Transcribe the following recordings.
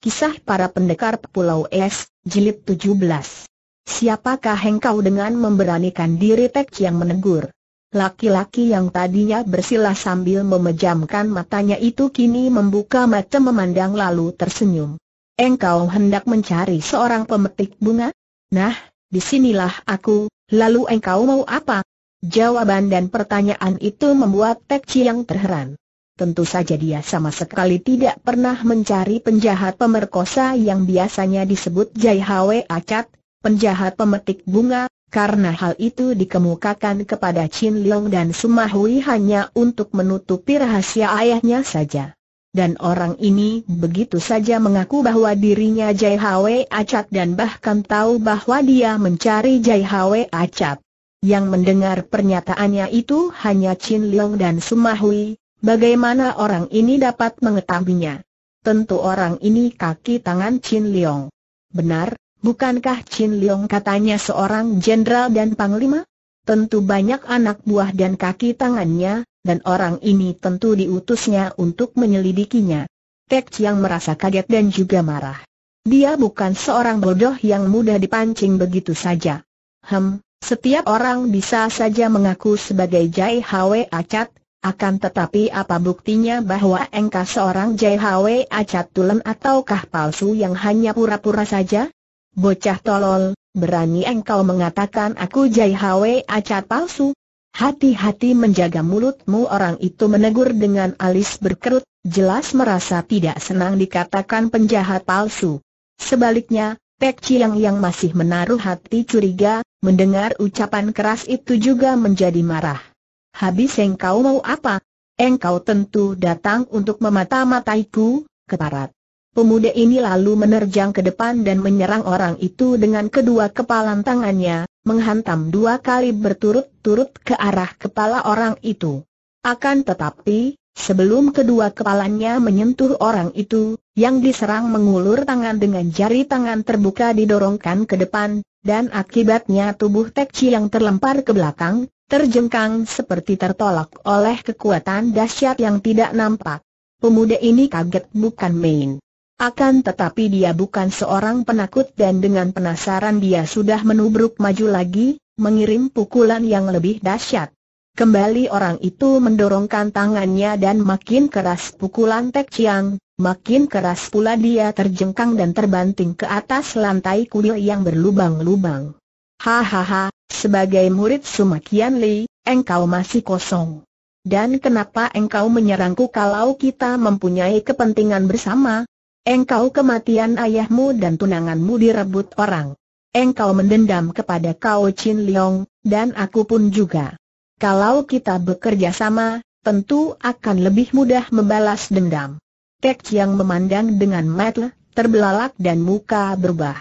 Kisah para pendekar Pulau Es, Jilid 17. Siapakah engkau dengan memberanikan diri Tek yang menegur? Laki-laki yang tadinya bersilah sambil memejamkan matanya itu kini membuka mata memandang lalu tersenyum. Engkau hendak mencari seorang pemetik bunga? Nah, disinilah aku, lalu engkau mau apa? Jawaban dan pertanyaan itu membuat Tek yang terheran. Tentu saja dia sama sekali tidak pernah mencari penjahat pemerkosa yang biasanya disebut Jai Hwe Acat, penjahat pemetik bunga, karena hal itu dikemukakan kepada Chin Leong dan Sumahui hanya untuk menutupi rahasia ayahnya saja. Dan orang ini begitu saja mengaku bahwa dirinya Jai Hwe Acat dan bahkan tahu bahwa dia mencari Jai Hwe Acat. Yang mendengar pernyataannya itu hanya Chin Leong dan Sumahui, Bagaimana orang ini dapat mengetahuinya? Tentu orang ini kaki tangan Chin Leong. Benar, bukankah Chin Leong katanya seorang jenderal dan panglima? Tentu banyak anak buah dan kaki tangannya, dan orang ini tentu diutusnya untuk menyelidikinya. Tek Chiang merasa kaget dan juga marah. Dia bukan seorang bodoh yang mudah dipancing begitu saja. Hem, setiap orang bisa saja mengaku sebagai Jai Hwe Acat, akan tetapi apa buktinya bahwa engkau seorang JHW acat tulen ataukah palsu yang hanya pura-pura saja? Bocah tolol, berani engkau mengatakan aku JHW acat palsu? Hati-hati menjaga mulutmu orang itu menegur dengan alis berkerut, jelas merasa tidak senang dikatakan penjahat palsu. Sebaliknya, Pek Chiang yang masih menaruh hati curiga, mendengar ucapan keras itu juga menjadi marah. Habis engkau mau apa? Engkau tentu datang untuk memata-mataiku, keparat. Pemuda ini lalu menerjang ke depan dan menyerang orang itu dengan kedua kepalan tangannya, menghantam dua kali berturut-turut ke arah kepala orang itu. Akan tetapi, sebelum kedua kepalanya menyentuh orang itu, yang diserang mengulur tangan dengan jari tangan terbuka didorongkan ke depan, dan akibatnya tubuh Tekci yang terlempar ke belakang, terjengkang seperti tertolak oleh kekuatan dahsyat yang tidak nampak. Pemuda ini kaget bukan main. Akan tetapi dia bukan seorang penakut dan dengan penasaran dia sudah menubruk maju lagi, mengirim pukulan yang lebih dahsyat. Kembali orang itu mendorongkan tangannya dan makin keras pukulan Tek Chiang, makin keras pula dia terjengkang dan terbanting ke atas lantai kuil yang berlubang-lubang. Hahaha, sebagai murid Sumakian Li, engkau masih kosong. Dan kenapa engkau menyerangku kalau kita mempunyai kepentingan bersama? Engkau kematian ayahmu dan tunanganmu direbut orang. Engkau mendendam kepada Kau Chin Leong, dan aku pun juga. Kalau kita bekerja sama, tentu akan lebih mudah membalas dendam. Tek yang memandang dengan mata terbelalak dan muka berubah.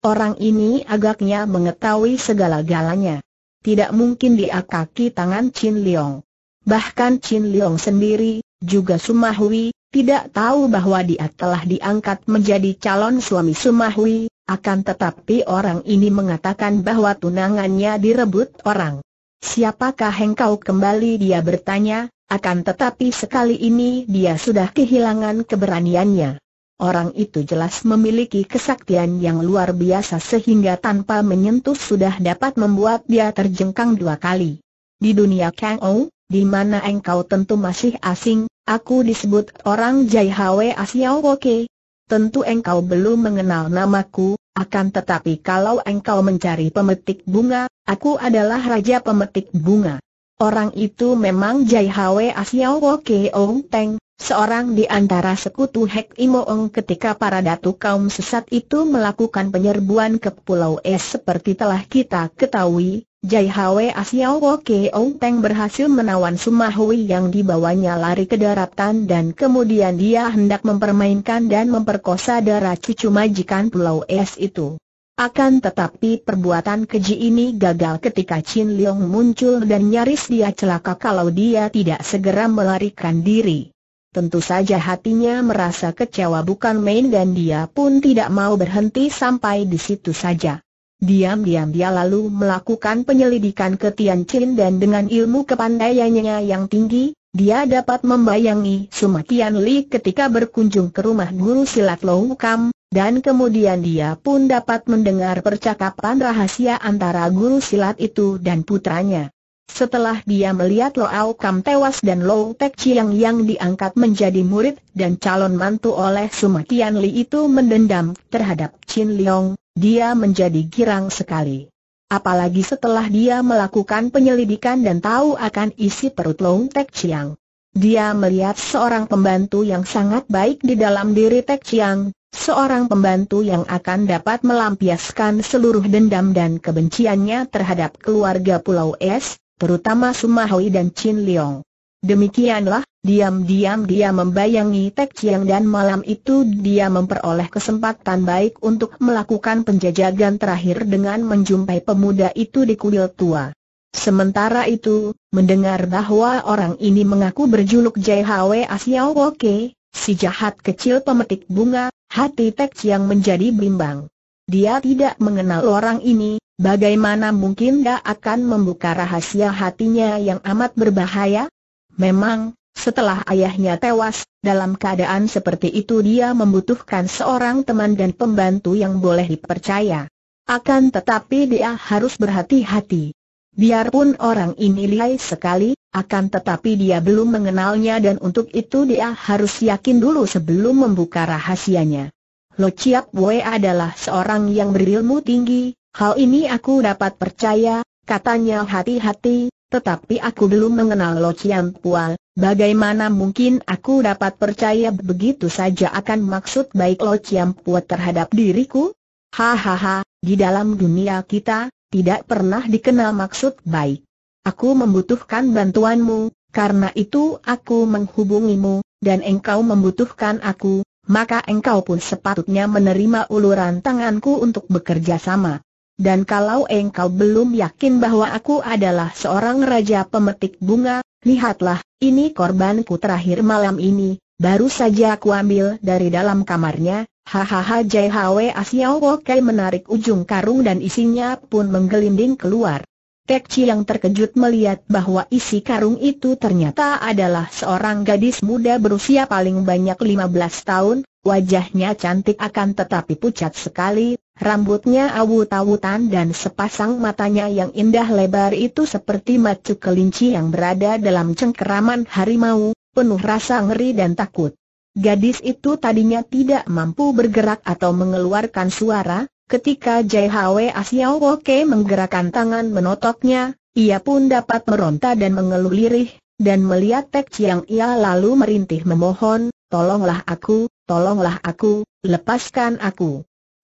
Orang ini agaknya mengetahui segala-galanya. Tidak mungkin dia kaki tangan Chin Leong. Bahkan Chin Leong sendiri, juga Sumahui, tidak tahu bahwa dia telah diangkat menjadi calon suami Sumahui, akan tetapi orang ini mengatakan bahwa tunangannya direbut orang. Siapakah engkau kembali dia bertanya, akan tetapi sekali ini dia sudah kehilangan keberaniannya. Orang itu jelas memiliki kesaktian yang luar biasa sehingga tanpa menyentuh sudah dapat membuat dia terjengkang dua kali. Di dunia Kang Ou, di mana engkau tentu masih asing, aku disebut orang Jai Hwe Asiao Woke. Tentu engkau belum mengenal namaku, akan tetapi kalau engkau mencari pemetik bunga, aku adalah raja pemetik bunga. Orang itu memang Jai Hwe Asiao Woke Ong Teng, Seorang di antara sekutu Hek Imoong ketika para datu kaum sesat itu melakukan penyerbuan ke Pulau Es seperti telah kita ketahui, Jai Hwe Asiao Woke Teng berhasil menawan Sumahui yang dibawanya lari ke daratan dan kemudian dia hendak mempermainkan dan memperkosa darah cucu majikan Pulau Es itu. Akan tetapi perbuatan keji ini gagal ketika Chin Leong muncul dan nyaris dia celaka kalau dia tidak segera melarikan diri. Tentu saja hatinya merasa kecewa bukan main dan dia pun tidak mau berhenti sampai di situ saja. Diam-diam dia lalu melakukan penyelidikan ke Tian Chin dan dengan ilmu kepandaiannya yang tinggi, dia dapat membayangi Sumatian Li ketika berkunjung ke rumah guru silat Lou Kam, dan kemudian dia pun dapat mendengar percakapan rahasia antara guru silat itu dan putranya. Setelah dia melihat Loal Kam tewas dan Lo Tek Chiang yang diangkat menjadi murid dan calon mantu oleh Sumatian Li itu mendendam terhadap Chin Leong, dia menjadi girang sekali. Apalagi setelah dia melakukan penyelidikan dan tahu akan isi perut Lo Tek Chiang. Dia melihat seorang pembantu yang sangat baik di dalam diri Tek Chiang, seorang pembantu yang akan dapat melampiaskan seluruh dendam dan kebenciannya terhadap keluarga Pulau Es, terutama Sumahui dan Chin Leong. Demikianlah, diam-diam dia membayangi Tek Chiang dan malam itu dia memperoleh kesempatan baik untuk melakukan penjajagan terakhir dengan menjumpai pemuda itu di kuil tua. Sementara itu, mendengar bahwa orang ini mengaku berjuluk JHW Asiao Woke, si jahat kecil pemetik bunga, hati Tek Chiang menjadi bimbang. Dia tidak mengenal orang ini, Bagaimana mungkin dia akan membuka rahasia hatinya yang amat berbahaya? Memang, setelah ayahnya tewas, dalam keadaan seperti itu dia membutuhkan seorang teman dan pembantu yang boleh dipercaya. Akan tetapi dia harus berhati-hati. Biarpun orang ini lihai sekali, akan tetapi dia belum mengenalnya dan untuk itu dia harus yakin dulu sebelum membuka rahasianya. Lo Chiap Wei adalah seorang yang berilmu tinggi, Hal ini aku dapat percaya, katanya hati-hati, tetapi aku belum mengenal Lo Chiam Pua, bagaimana mungkin aku dapat percaya begitu saja akan maksud baik Lo Chiam Pua terhadap diriku? Hahaha, di dalam dunia kita, tidak pernah dikenal maksud baik. Aku membutuhkan bantuanmu, karena itu aku menghubungimu, dan engkau membutuhkan aku, maka engkau pun sepatutnya menerima uluran tanganku untuk bekerja sama. Dan kalau engkau belum yakin bahwa aku adalah seorang raja pemetik bunga, lihatlah, ini korbanku terakhir malam ini, baru saja aku ambil dari dalam kamarnya, hahaha JHW Asiao menarik ujung karung dan isinya pun menggelinding keluar. Tekci yang terkejut melihat bahwa isi karung itu ternyata adalah seorang gadis muda berusia paling banyak 15 tahun, wajahnya cantik akan tetapi pucat sekali, Rambutnya awut-awutan dan sepasang matanya yang indah lebar itu seperti macu kelinci yang berada dalam cengkeraman harimau, penuh rasa ngeri dan takut. Gadis itu tadinya tidak mampu bergerak atau mengeluarkan suara, ketika JHW Asiao menggerakkan tangan menotoknya, ia pun dapat meronta dan mengeluh lirih, dan melihat Tek Chiang ia lalu merintih memohon, tolonglah aku, tolonglah aku, lepaskan aku.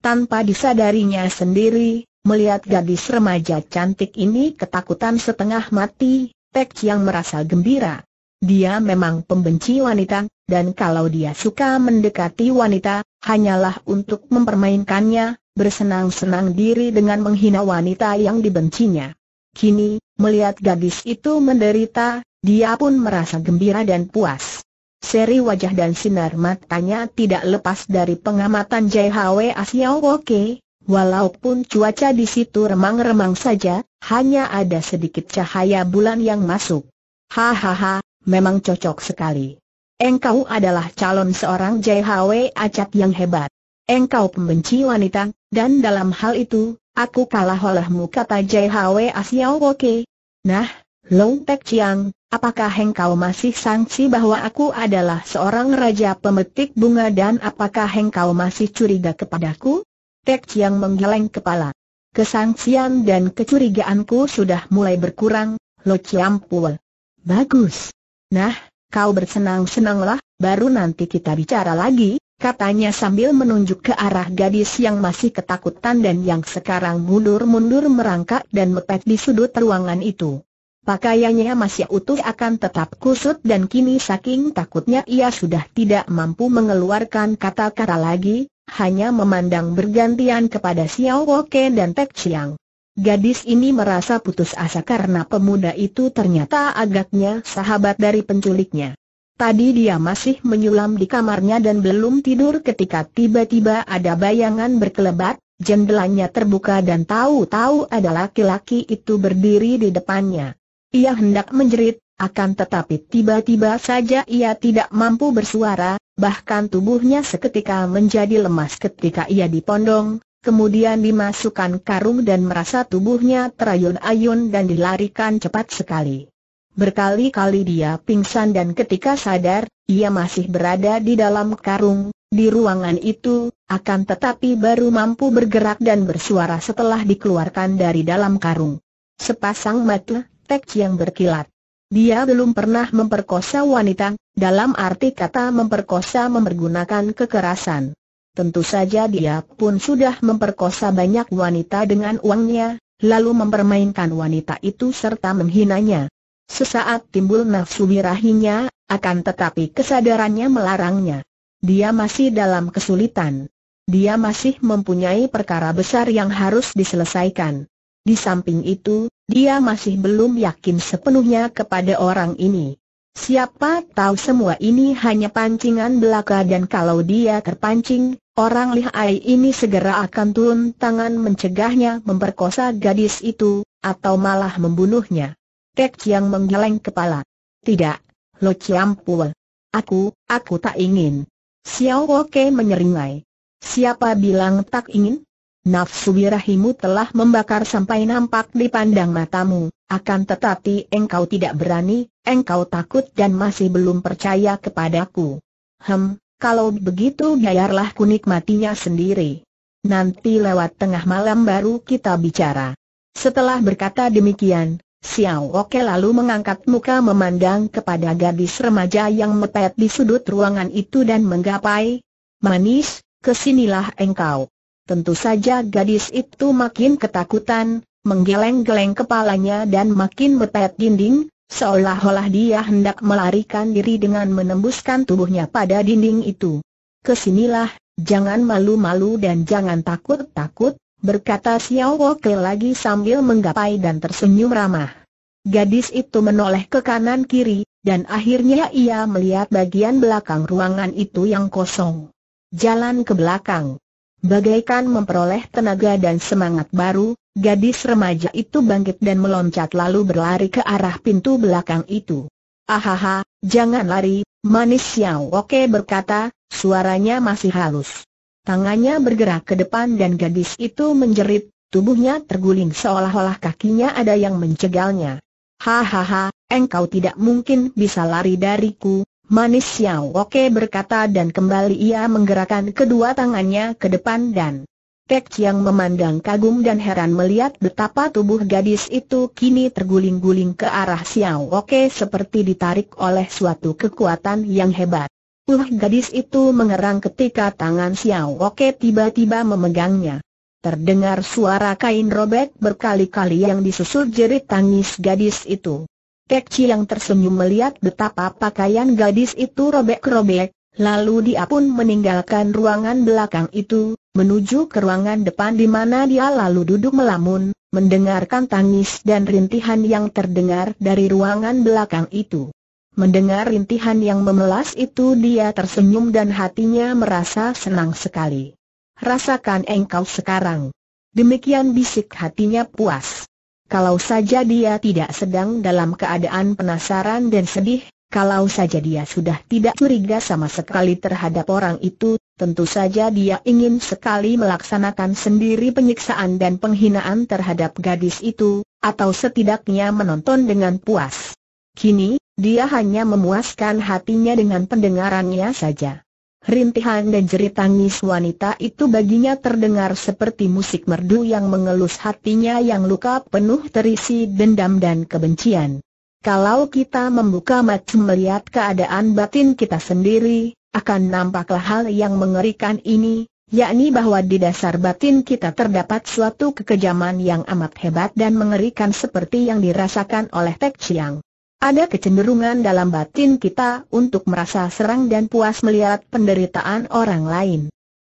Tanpa disadarinya sendiri, melihat gadis remaja cantik ini ketakutan setengah mati, Pek Chiang merasa gembira. Dia memang pembenci wanita, dan kalau dia suka mendekati wanita, hanyalah untuk mempermainkannya, bersenang-senang diri dengan menghina wanita yang dibencinya. Kini, melihat gadis itu menderita, dia pun merasa gembira dan puas. Seri wajah dan sinar matanya tidak lepas dari pengamatan JHW Asiao Woke, walaupun cuaca di situ remang-remang saja, hanya ada sedikit cahaya bulan yang masuk. Hahaha, memang cocok sekali. Engkau adalah calon seorang Hwe acat yang hebat. Engkau pembenci wanita, dan dalam hal itu, aku kalah olehmu kata JHW Asiao Woke. Nah, Long Pek Chiang, apakah engkau masih sangsi bahwa aku adalah seorang raja pemetik bunga dan apakah engkau masih curiga kepadaku? Tek Chiang menggeleng kepala. Kesangsian dan kecurigaanku sudah mulai berkurang, Lo Chiam Pul. Bagus. Nah, kau bersenang-senanglah, baru nanti kita bicara lagi, katanya sambil menunjuk ke arah gadis yang masih ketakutan dan yang sekarang mundur-mundur merangkak dan mepet di sudut ruangan itu. Pakaiannya masih utuh akan tetap kusut dan kini saking takutnya ia sudah tidak mampu mengeluarkan kata-kata lagi, hanya memandang bergantian kepada Xiao Woke dan Pek Chiang. Gadis ini merasa putus asa karena pemuda itu ternyata agaknya sahabat dari penculiknya. Tadi dia masih menyulam di kamarnya dan belum tidur ketika tiba-tiba ada bayangan berkelebat, jendelanya terbuka dan tahu-tahu ada laki-laki itu berdiri di depannya. Ia hendak menjerit, akan tetapi tiba-tiba saja ia tidak mampu bersuara, bahkan tubuhnya seketika menjadi lemas ketika ia dipondong, kemudian dimasukkan karung dan merasa tubuhnya terayun-ayun dan dilarikan cepat sekali. Berkali-kali dia pingsan dan ketika sadar, ia masih berada di dalam karung, di ruangan itu, akan tetapi baru mampu bergerak dan bersuara setelah dikeluarkan dari dalam karung. Sepasang mata teks yang berkilat. Dia belum pernah memperkosa wanita, dalam arti kata memperkosa mempergunakan kekerasan. Tentu saja dia pun sudah memperkosa banyak wanita dengan uangnya, lalu mempermainkan wanita itu serta menghinanya. Sesaat timbul nafsu birahinya, akan tetapi kesadarannya melarangnya. Dia masih dalam kesulitan. Dia masih mempunyai perkara besar yang harus diselesaikan. Di samping itu, dia masih belum yakin sepenuhnya kepada orang ini. Siapa tahu semua ini hanya pancingan belaka dan kalau dia terpancing, orang lihai ini segera akan turun tangan mencegahnya memperkosa gadis itu, atau malah membunuhnya. Tek yang menggeleng kepala. Tidak, Lo ciampul. Aku, aku tak ingin. Xiao Oke menyeringai. Siapa bilang tak ingin? Nafsu birahimu telah membakar sampai nampak di pandang matamu, akan tetapi engkau tidak berani, engkau takut dan masih belum percaya kepadaku. Hem, kalau begitu biarlah ku nikmatinya sendiri. Nanti lewat tengah malam baru kita bicara. Setelah berkata demikian, Xiao Oke lalu mengangkat muka memandang kepada gadis remaja yang mepet di sudut ruangan itu dan menggapai, Manis, kesinilah engkau. Tentu saja gadis itu makin ketakutan, menggeleng-geleng kepalanya dan makin mepet dinding, seolah-olah dia hendak melarikan diri dengan menembuskan tubuhnya pada dinding itu. Kesinilah, jangan malu-malu dan jangan takut-takut, berkata Xiao Woke lagi sambil menggapai dan tersenyum ramah. Gadis itu menoleh ke kanan kiri, dan akhirnya ia melihat bagian belakang ruangan itu yang kosong. Jalan ke belakang. Bagaikan memperoleh tenaga dan semangat baru, gadis remaja itu bangkit dan meloncat lalu berlari ke arah pintu belakang itu. Ahaha, jangan lari, manis Xiao Oke berkata, suaranya masih halus. Tangannya bergerak ke depan dan gadis itu menjerit, tubuhnya terguling seolah-olah kakinya ada yang mencegalnya. Hahaha, engkau tidak mungkin bisa lari dariku, Manis Xiao Oke berkata dan kembali ia menggerakkan kedua tangannya ke depan dan Tek yang memandang kagum dan heran melihat betapa tubuh gadis itu kini terguling-guling ke arah Xiao Oke seperti ditarik oleh suatu kekuatan yang hebat. Uh gadis itu mengerang ketika tangan Xiao Oke tiba-tiba memegangnya. Terdengar suara kain robek berkali-kali yang disusul jerit tangis gadis itu. Pek yang tersenyum melihat betapa pakaian gadis itu robek-robek, lalu dia pun meninggalkan ruangan belakang itu, menuju ke ruangan depan di mana dia lalu duduk melamun, mendengarkan tangis dan rintihan yang terdengar dari ruangan belakang itu. Mendengar rintihan yang memelas itu dia tersenyum dan hatinya merasa senang sekali. Rasakan engkau sekarang. Demikian bisik hatinya puas. Kalau saja dia tidak sedang dalam keadaan penasaran dan sedih, kalau saja dia sudah tidak curiga sama sekali terhadap orang itu, tentu saja dia ingin sekali melaksanakan sendiri penyiksaan dan penghinaan terhadap gadis itu, atau setidaknya menonton dengan puas. Kini, dia hanya memuaskan hatinya dengan pendengarannya saja. Rintihan dan jerit tangis wanita itu baginya terdengar seperti musik merdu yang mengelus hatinya yang luka penuh terisi dendam dan kebencian. Kalau kita membuka mata melihat keadaan batin kita sendiri, akan nampaklah hal yang mengerikan ini, yakni bahwa di dasar batin kita terdapat suatu kekejaman yang amat hebat dan mengerikan seperti yang dirasakan oleh Tek Chiang. Ada kecenderungan dalam batin kita untuk merasa serang dan puas melihat penderitaan orang lain.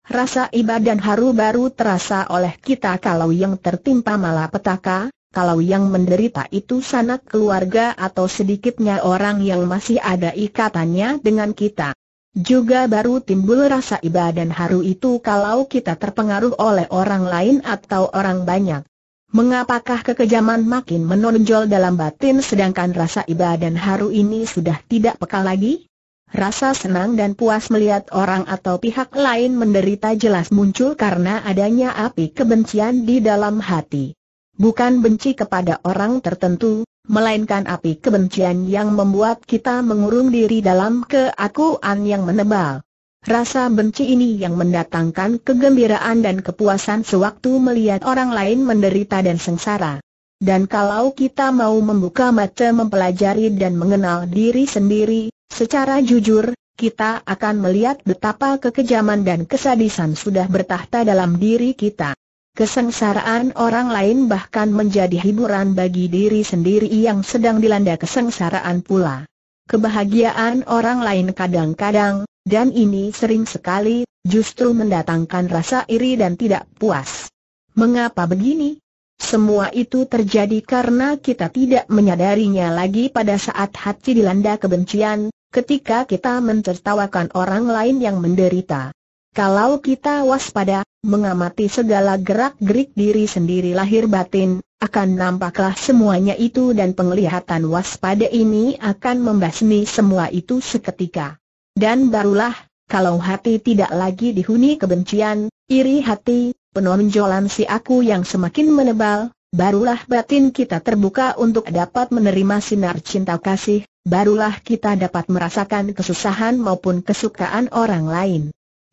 Rasa iba dan haru baru terasa oleh kita kalau yang tertimpa malapetaka, kalau yang menderita itu sanak keluarga atau sedikitnya orang yang masih ada ikatannya dengan kita. Juga baru timbul rasa iba dan haru itu kalau kita terpengaruh oleh orang lain atau orang banyak. Mengapakah kekejaman makin menonjol dalam batin sedangkan rasa iba dan haru ini sudah tidak peka lagi? Rasa senang dan puas melihat orang atau pihak lain menderita jelas muncul karena adanya api kebencian di dalam hati. Bukan benci kepada orang tertentu, melainkan api kebencian yang membuat kita mengurung diri dalam keakuan yang menebal. Rasa benci ini yang mendatangkan kegembiraan dan kepuasan sewaktu melihat orang lain menderita dan sengsara. Dan kalau kita mau membuka mata mempelajari dan mengenal diri sendiri, secara jujur, kita akan melihat betapa kekejaman dan kesadisan sudah bertahta dalam diri kita. Kesengsaraan orang lain bahkan menjadi hiburan bagi diri sendiri yang sedang dilanda kesengsaraan pula. Kebahagiaan orang lain kadang-kadang, dan ini sering sekali, justru mendatangkan rasa iri dan tidak puas. Mengapa begini? Semua itu terjadi karena kita tidak menyadarinya lagi pada saat hati dilanda kebencian, ketika kita mentertawakan orang lain yang menderita. Kalau kita waspada, mengamati segala gerak-gerik diri sendiri lahir batin, akan nampaklah semuanya itu dan penglihatan waspada ini akan membasmi semua itu seketika. Dan barulah, kalau hati tidak lagi dihuni kebencian, iri hati, penonjolan si aku yang semakin menebal, barulah batin kita terbuka untuk dapat menerima sinar cinta kasih, barulah kita dapat merasakan kesusahan maupun kesukaan orang lain.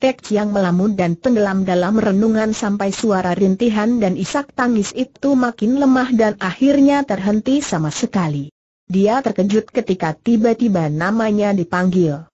Tek yang melamun dan tenggelam dalam renungan sampai suara rintihan dan isak tangis itu makin lemah dan akhirnya terhenti sama sekali. Dia terkejut ketika tiba-tiba namanya dipanggil.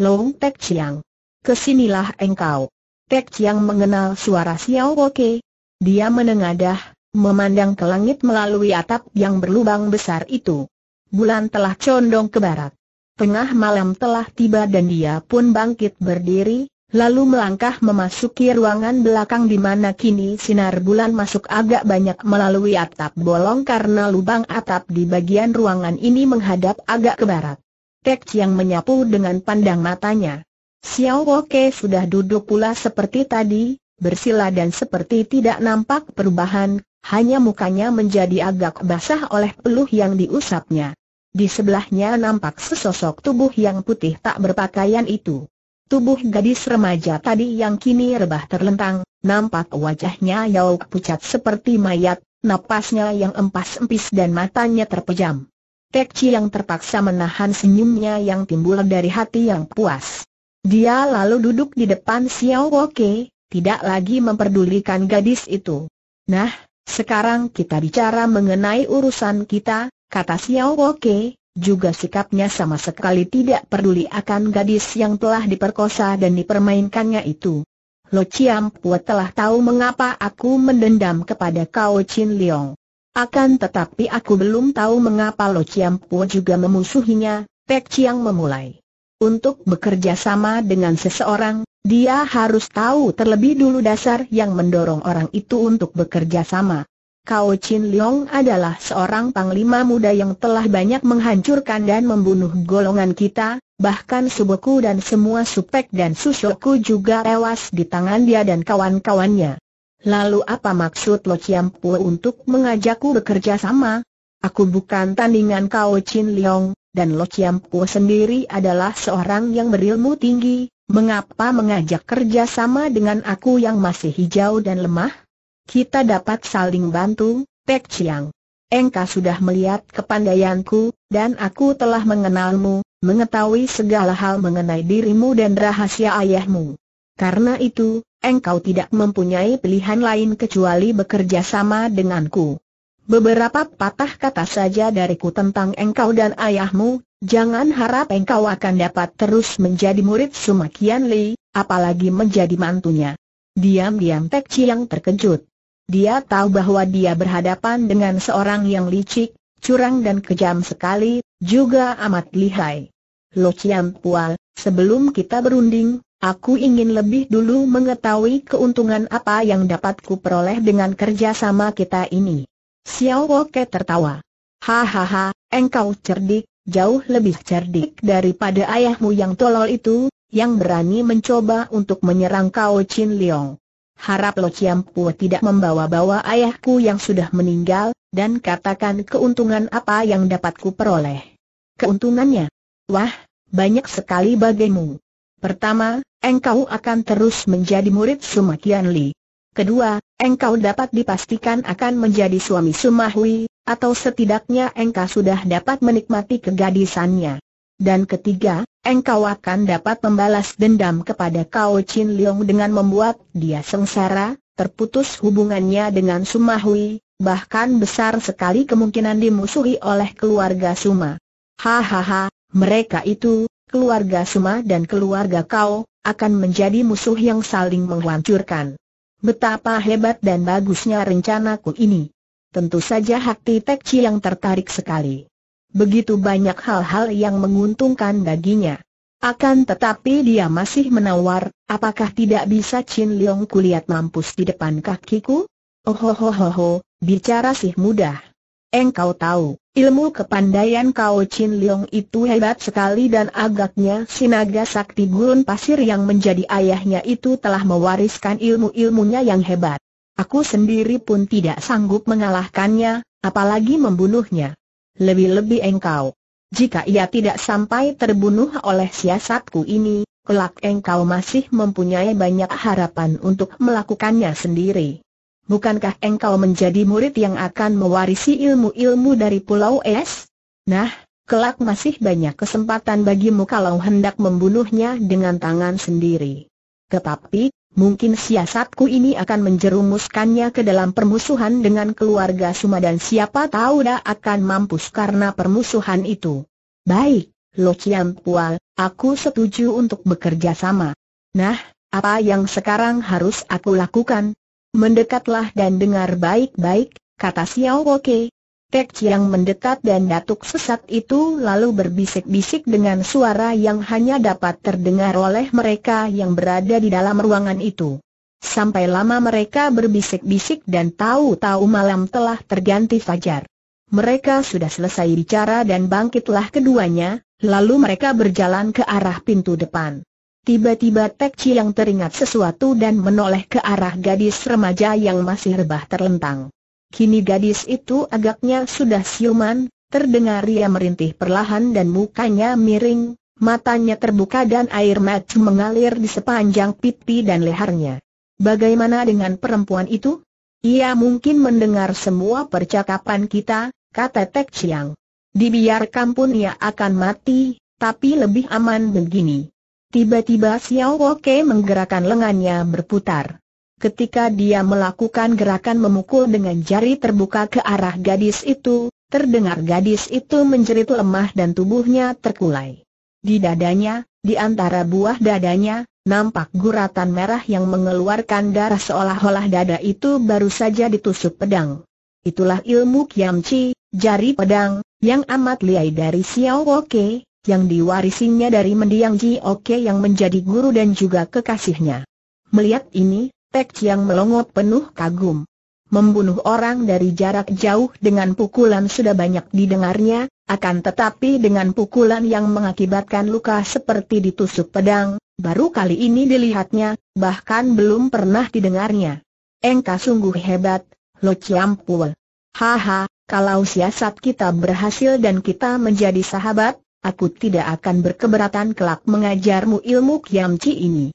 Long Tek Chiang. Kesinilah engkau. Tek Chiang mengenal suara Xiao Woke. Dia menengadah, memandang ke langit melalui atap yang berlubang besar itu. Bulan telah condong ke barat. Tengah malam telah tiba dan dia pun bangkit berdiri, lalu melangkah memasuki ruangan belakang di mana kini sinar bulan masuk agak banyak melalui atap bolong karena lubang atap di bagian ruangan ini menghadap agak ke barat. Tek yang menyapu dengan pandang matanya. Xiao Woke sudah duduk pula seperti tadi, bersila dan seperti tidak nampak perubahan, hanya mukanya menjadi agak basah oleh peluh yang diusapnya. Di sebelahnya nampak sesosok tubuh yang putih tak berpakaian itu. Tubuh gadis remaja tadi yang kini rebah terlentang, nampak wajahnya yauk pucat seperti mayat, napasnya yang empas-empis dan matanya terpejam. Tek Chi yang terpaksa menahan senyumnya yang timbul dari hati yang puas. Dia lalu duduk di depan Xiao Woke, tidak lagi memperdulikan gadis itu. Nah, sekarang kita bicara mengenai urusan kita, kata Xiao Woke, juga sikapnya sama sekali tidak peduli akan gadis yang telah diperkosa dan dipermainkannya itu. Lo Chiam Pua telah tahu mengapa aku mendendam kepada kau, Chin Leong. Akan tetapi aku belum tahu mengapa Lo Chiam Po juga memusuhinya, Pek Chiang memulai. Untuk bekerja sama dengan seseorang, dia harus tahu terlebih dulu dasar yang mendorong orang itu untuk bekerja sama. Kao Chin Leong adalah seorang panglima muda yang telah banyak menghancurkan dan membunuh golongan kita, bahkan subuku dan semua supek dan susoku juga tewas di tangan dia dan kawan-kawannya. Lalu apa maksud Lo Chiam Pu untuk mengajakku bekerja sama? Aku bukan tandingan Kau Chin Leong, dan Lo Chiam Pu sendiri adalah seorang yang berilmu tinggi, mengapa mengajak kerja sama dengan aku yang masih hijau dan lemah? Kita dapat saling bantu, Tek Chiang. Engkau sudah melihat kepandaianku, dan aku telah mengenalmu, mengetahui segala hal mengenai dirimu dan rahasia ayahmu. Karena itu, engkau tidak mempunyai pilihan lain kecuali bekerja sama denganku. Beberapa patah kata saja dariku tentang engkau dan ayahmu, jangan harap engkau akan dapat terus menjadi murid Sumakian Li, apalagi menjadi mantunya. Diam-diam Tek Chiang terkejut. Dia tahu bahwa dia berhadapan dengan seorang yang licik, curang dan kejam sekali, juga amat lihai. Lo Chiang Pual, sebelum kita berunding, Aku ingin lebih dulu mengetahui keuntungan apa yang dapat peroleh dengan kerjasama kita ini. Xiao Woke tertawa. Hahaha, engkau cerdik, jauh lebih cerdik daripada ayahmu yang tolol itu, yang berani mencoba untuk menyerang kau, Chin Leong. Harap Lo Chiampu tidak membawa-bawa ayahku yang sudah meninggal, dan katakan keuntungan apa yang dapat peroleh. Keuntungannya? Wah, banyak sekali bagimu. Pertama, engkau akan terus menjadi murid Sumakian Li. Kedua, engkau dapat dipastikan akan menjadi suami Sumahui, atau setidaknya engkau sudah dapat menikmati kegadisannya. Dan ketiga, engkau akan dapat membalas dendam kepada Kao Chin Leong dengan membuat dia sengsara, terputus hubungannya dengan Sumahui, bahkan besar sekali kemungkinan dimusuhi oleh keluarga Suma. Hahaha, mereka itu, keluarga Suma dan keluarga kau, akan menjadi musuh yang saling menghancurkan. Betapa hebat dan bagusnya rencanaku ini. Tentu saja hati Tekci yang tertarik sekali. Begitu banyak hal-hal yang menguntungkan baginya. Akan tetapi dia masih menawar, apakah tidak bisa Chin Leong kulihat mampus di depan kakiku? Oh ho ho ho ho, bicara sih mudah. Engkau tahu, ilmu kepandaian Kau Chin Leong itu hebat sekali dan agaknya sinaga sakti gurun pasir yang menjadi ayahnya itu telah mewariskan ilmu-ilmunya yang hebat. Aku sendiri pun tidak sanggup mengalahkannya, apalagi membunuhnya. Lebih-lebih engkau. Jika ia tidak sampai terbunuh oleh siasatku ini, kelak engkau masih mempunyai banyak harapan untuk melakukannya sendiri bukankah engkau menjadi murid yang akan mewarisi ilmu-ilmu dari Pulau Es? Nah, kelak masih banyak kesempatan bagimu kalau hendak membunuhnya dengan tangan sendiri. Tetapi, mungkin siasatku ini akan menjerumuskannya ke dalam permusuhan dengan keluarga Suma dan siapa tahu dah akan mampus karena permusuhan itu. Baik, Lo Chiam Pual, aku setuju untuk bekerja sama. Nah, apa yang sekarang harus aku lakukan? Mendekatlah dan dengar baik-baik, kata Xiao Woke. Tek Chiang mendekat dan datuk sesat itu lalu berbisik-bisik dengan suara yang hanya dapat terdengar oleh mereka yang berada di dalam ruangan itu. Sampai lama mereka berbisik-bisik dan tahu-tahu malam telah terganti fajar. Mereka sudah selesai bicara dan bangkitlah keduanya, lalu mereka berjalan ke arah pintu depan. Tiba-tiba Tek Chiang teringat sesuatu dan menoleh ke arah gadis remaja yang masih rebah terlentang. Kini gadis itu agaknya sudah siuman, terdengar ia merintih perlahan dan mukanya miring, matanya terbuka dan air mata mengalir di sepanjang pipi dan lehernya. Bagaimana dengan perempuan itu? Ia mungkin mendengar semua percakapan kita, kata Tek Chiang. Dibiarkan pun ia akan mati, tapi lebih aman begini. Tiba-tiba Xiao Ke menggerakkan lengannya berputar. Ketika dia melakukan gerakan memukul dengan jari terbuka ke arah gadis itu, terdengar gadis itu menjerit lemah dan tubuhnya terkulai. Di dadanya, di antara buah dadanya, nampak guratan merah yang mengeluarkan darah seolah-olah dada itu baru saja ditusuk pedang. Itulah ilmu Kiamci, jari pedang, yang amat liai dari Xiao Ke yang diwarisinya dari mendiang Ji Oke yang menjadi guru dan juga kekasihnya. Melihat ini, Pek Chiang melongo penuh kagum. Membunuh orang dari jarak jauh dengan pukulan sudah banyak didengarnya, akan tetapi dengan pukulan yang mengakibatkan luka seperti ditusuk pedang, baru kali ini dilihatnya, bahkan belum pernah didengarnya. Engka sungguh hebat, Lo ciampol. Haha, kalau siasat kita berhasil dan kita menjadi sahabat, aku tidak akan berkeberatan kelak mengajarmu ilmu kiamci ini.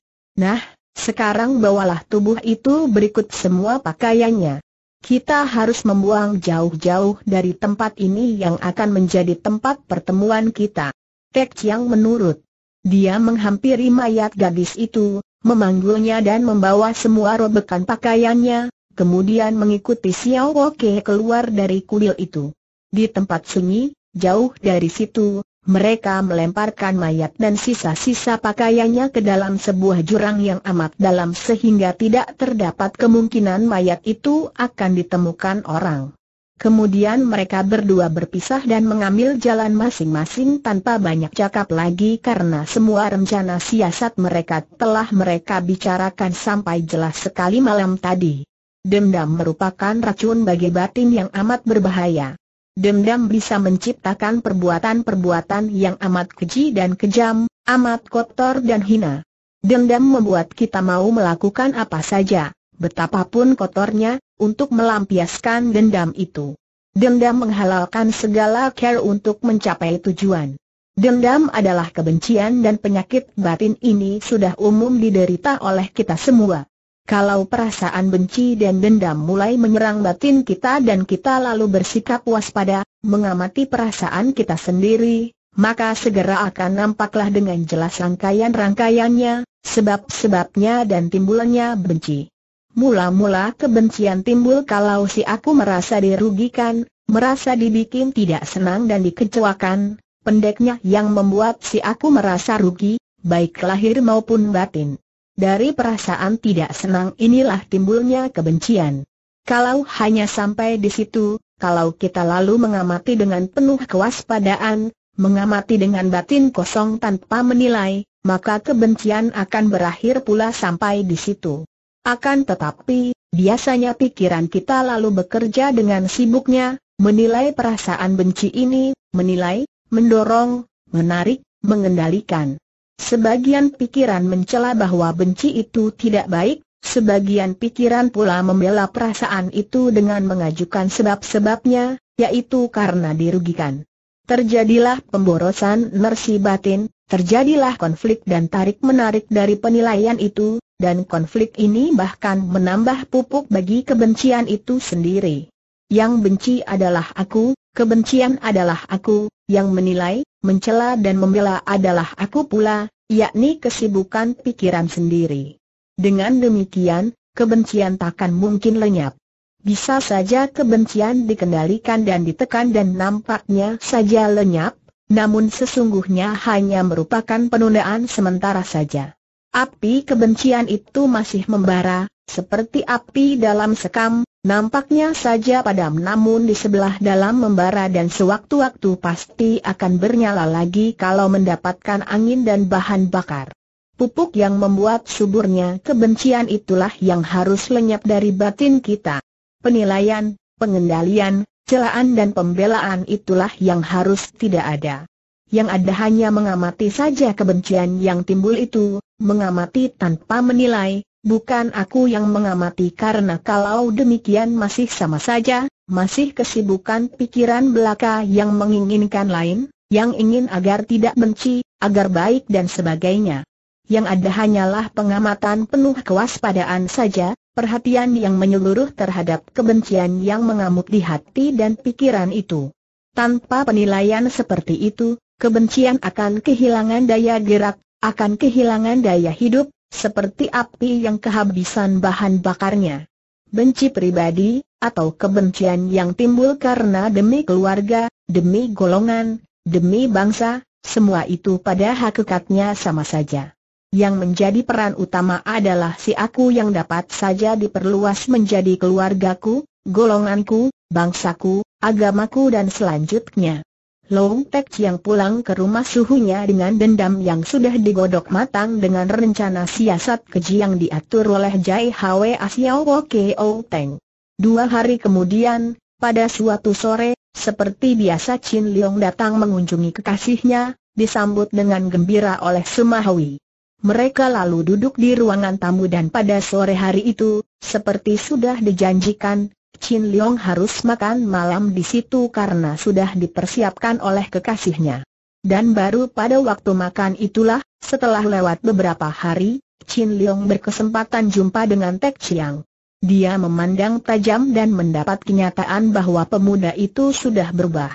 Nah, sekarang bawalah tubuh itu berikut semua pakaiannya. Kita harus membuang jauh-jauh dari tempat ini yang akan menjadi tempat pertemuan kita. Tek Chiang menurut. Dia menghampiri mayat gadis itu, memanggulnya dan membawa semua robekan pakaiannya, kemudian mengikuti Xiao Ke keluar dari kuil itu. Di tempat sunyi, jauh dari situ, mereka melemparkan mayat dan sisa-sisa pakaiannya ke dalam sebuah jurang yang amat dalam sehingga tidak terdapat kemungkinan mayat itu akan ditemukan orang. Kemudian mereka berdua berpisah dan mengambil jalan masing-masing tanpa banyak cakap lagi karena semua rencana siasat mereka telah mereka bicarakan sampai jelas sekali malam tadi. Dendam merupakan racun bagi batin yang amat berbahaya. Dendam bisa menciptakan perbuatan-perbuatan yang amat keji dan kejam, amat kotor dan hina. Dendam membuat kita mau melakukan apa saja, betapapun kotornya, untuk melampiaskan dendam itu. Dendam menghalalkan segala care untuk mencapai tujuan. Dendam adalah kebencian dan penyakit batin ini sudah umum diderita oleh kita semua. Kalau perasaan benci dan dendam mulai menyerang batin kita dan kita lalu bersikap waspada, mengamati perasaan kita sendiri, maka segera akan nampaklah dengan jelas rangkaian-rangkaiannya, sebab-sebabnya dan timbulannya benci. Mula-mula kebencian timbul kalau si aku merasa dirugikan, merasa dibikin tidak senang dan dikecewakan, pendeknya yang membuat si aku merasa rugi, baik lahir maupun batin. Dari perasaan tidak senang inilah timbulnya kebencian. Kalau hanya sampai di situ, kalau kita lalu mengamati dengan penuh kewaspadaan, mengamati dengan batin kosong tanpa menilai, maka kebencian akan berakhir pula sampai di situ. Akan tetapi, biasanya pikiran kita lalu bekerja dengan sibuknya, menilai perasaan benci ini, menilai, mendorong, menarik, mengendalikan. Sebagian pikiran mencela bahwa benci itu tidak baik, sebagian pikiran pula membela perasaan itu dengan mengajukan sebab-sebabnya, yaitu karena dirugikan. Terjadilah pemborosan nersi batin, terjadilah konflik dan tarik-menarik dari penilaian itu, dan konflik ini bahkan menambah pupuk bagi kebencian itu sendiri. Yang benci adalah aku, kebencian adalah aku, yang menilai, mencela dan membela adalah aku pula, yakni kesibukan pikiran sendiri. Dengan demikian, kebencian takkan mungkin lenyap. Bisa saja kebencian dikendalikan dan ditekan dan nampaknya saja lenyap, namun sesungguhnya hanya merupakan penundaan sementara saja. Api kebencian itu masih membara, seperti api dalam sekam, nampaknya saja padam namun di sebelah dalam membara dan sewaktu-waktu pasti akan bernyala lagi kalau mendapatkan angin dan bahan bakar. Pupuk yang membuat suburnya kebencian itulah yang harus lenyap dari batin kita. Penilaian, pengendalian, celaan dan pembelaan itulah yang harus tidak ada. Yang ada hanya mengamati saja kebencian yang timbul itu, mengamati tanpa menilai, Bukan aku yang mengamati karena kalau demikian masih sama saja, masih kesibukan pikiran belaka yang menginginkan lain, yang ingin agar tidak benci, agar baik dan sebagainya. Yang ada hanyalah pengamatan penuh kewaspadaan saja, perhatian yang menyeluruh terhadap kebencian yang mengamuk di hati dan pikiran itu. Tanpa penilaian seperti itu, kebencian akan kehilangan daya gerak, akan kehilangan daya hidup, seperti api yang kehabisan bahan bakarnya. Benci pribadi, atau kebencian yang timbul karena demi keluarga, demi golongan, demi bangsa, semua itu pada hakikatnya sama saja. Yang menjadi peran utama adalah si aku yang dapat saja diperluas menjadi keluargaku, golonganku, bangsaku, agamaku dan selanjutnya. Long Tek Chiang pulang ke rumah suhunya dengan dendam yang sudah digodok matang dengan rencana siasat keji yang diatur oleh Jai Hwe Asiao Keo Teng. Dua hari kemudian, pada suatu sore, seperti biasa Chin Leong datang mengunjungi kekasihnya, disambut dengan gembira oleh Hwi. Mereka lalu duduk di ruangan tamu dan pada sore hari itu, seperti sudah dijanjikan, Chin Leong harus makan malam di situ karena sudah dipersiapkan oleh kekasihnya. Dan baru pada waktu makan itulah, setelah lewat beberapa hari, Chin Leong berkesempatan jumpa dengan Tek Chiang. Dia memandang tajam dan mendapat kenyataan bahwa pemuda itu sudah berubah.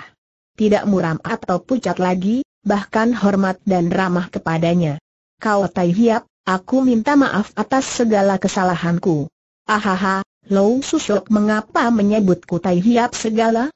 Tidak muram atau pucat lagi, bahkan hormat dan ramah kepadanya. Kau Tai Hiap, aku minta maaf atas segala kesalahanku. Ahaha, Lou Susok mengapa menyebutku Tai Hiap segala?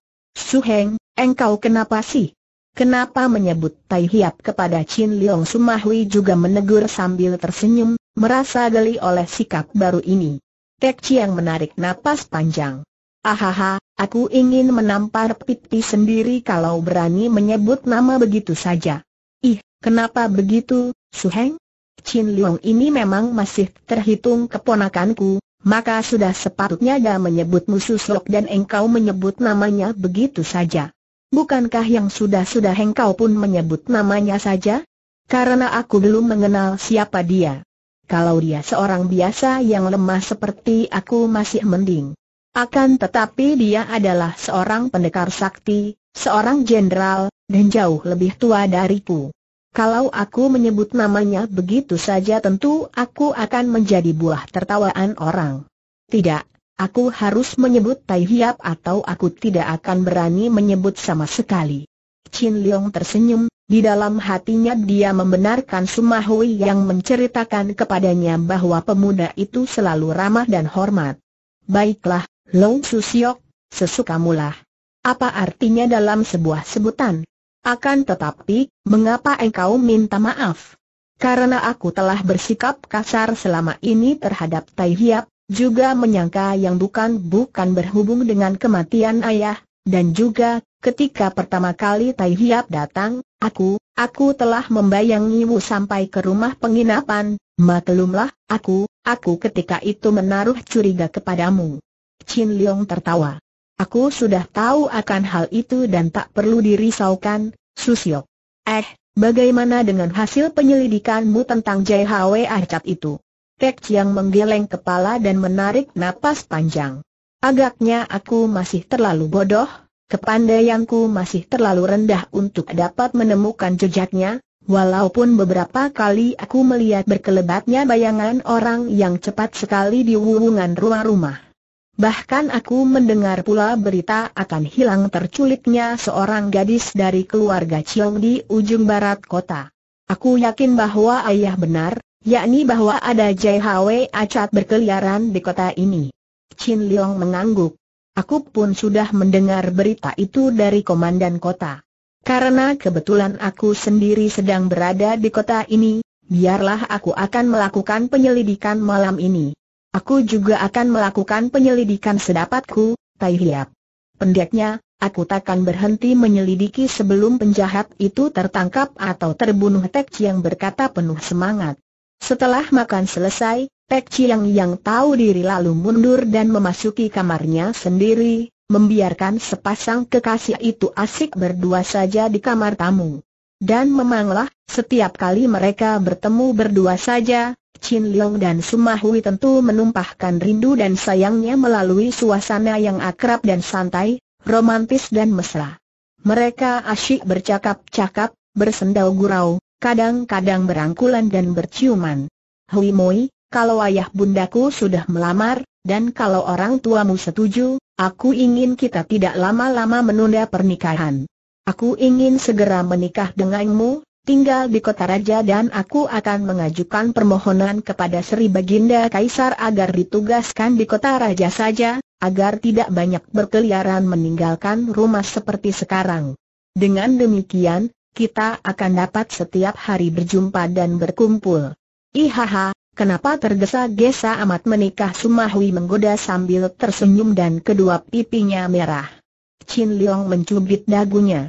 Heng, engkau kenapa sih? Kenapa menyebut Tai Hiap kepada Chin Leong Sumahui juga menegur sambil tersenyum, merasa geli oleh sikap baru ini. Tek Chiang menarik napas panjang. Ahaha, aku ingin menampar pipi sendiri kalau berani menyebut nama begitu saja. Ih, kenapa begitu, Heng? Chin Leong ini memang masih terhitung keponakanku, maka sudah sepatutnya dia menyebut musuh Sok dan engkau menyebut namanya begitu saja. Bukankah yang sudah-sudah engkau pun menyebut namanya saja? Karena aku belum mengenal siapa dia. Kalau dia seorang biasa yang lemah seperti aku masih mending. Akan tetapi dia adalah seorang pendekar sakti, seorang jenderal, dan jauh lebih tua dariku. Kalau aku menyebut namanya begitu saja tentu aku akan menjadi buah tertawaan orang. Tidak, aku harus menyebut Tai Hiap atau aku tidak akan berani menyebut sama sekali. Chin Leong tersenyum, di dalam hatinya dia membenarkan Sumahui yang menceritakan kepadanya bahwa pemuda itu selalu ramah dan hormat. Baiklah, Long Siok, sesukamulah. Apa artinya dalam sebuah sebutan? Akan tetapi, mengapa engkau minta maaf? Karena aku telah bersikap kasar selama ini terhadap Tai Hiap, juga menyangka yang bukan-bukan berhubung dengan kematian ayah, dan juga, ketika pertama kali Tai Hiap datang, aku, aku telah membayangimu sampai ke rumah penginapan, maklumlah, aku, aku ketika itu menaruh curiga kepadamu. Chin Leong tertawa. Aku sudah tahu akan hal itu dan tak perlu dirisaukan, Susio. Eh, bagaimana dengan hasil penyelidikanmu tentang JHW Acat itu? Tek yang menggeleng kepala dan menarik napas panjang. Agaknya aku masih terlalu bodoh, kepandaianku masih terlalu rendah untuk dapat menemukan jejaknya, walaupun beberapa kali aku melihat berkelebatnya bayangan orang yang cepat sekali di wuwungan rumah rumah. Bahkan aku mendengar pula berita akan hilang terculiknya seorang gadis dari keluarga Chiong di ujung barat kota. Aku yakin bahwa ayah benar, yakni bahwa ada JHW Acat berkeliaran di kota ini. Chin Leong mengangguk. Aku pun sudah mendengar berita itu dari komandan kota. Karena kebetulan aku sendiri sedang berada di kota ini, biarlah aku akan melakukan penyelidikan malam ini. Aku juga akan melakukan penyelidikan sedapatku, Tai Hiap. Pendeknya, aku takkan berhenti menyelidiki sebelum penjahat itu tertangkap atau terbunuh Tek Chiang berkata penuh semangat. Setelah makan selesai, Tek Chiang yang tahu diri lalu mundur dan memasuki kamarnya sendiri, membiarkan sepasang kekasih itu asik berdua saja di kamar tamu. Dan memanglah, setiap kali mereka bertemu berdua saja, Chin Leong dan Sumahui tentu menumpahkan rindu dan sayangnya melalui suasana yang akrab dan santai, romantis dan mesra. Mereka asyik bercakap-cakap, bersendau gurau, kadang-kadang berangkulan dan berciuman. Hui Moi, kalau ayah bundaku sudah melamar, dan kalau orang tuamu setuju, aku ingin kita tidak lama-lama menunda pernikahan. Aku ingin segera menikah denganmu, tinggal di kota raja dan aku akan mengajukan permohonan kepada Sri Baginda Kaisar agar ditugaskan di kota raja saja, agar tidak banyak berkeliaran meninggalkan rumah seperti sekarang. Dengan demikian, kita akan dapat setiap hari berjumpa dan berkumpul. Ihaha, kenapa tergesa-gesa amat menikah Sumahwi menggoda sambil tersenyum dan kedua pipinya merah. Chin Leong mencubit dagunya.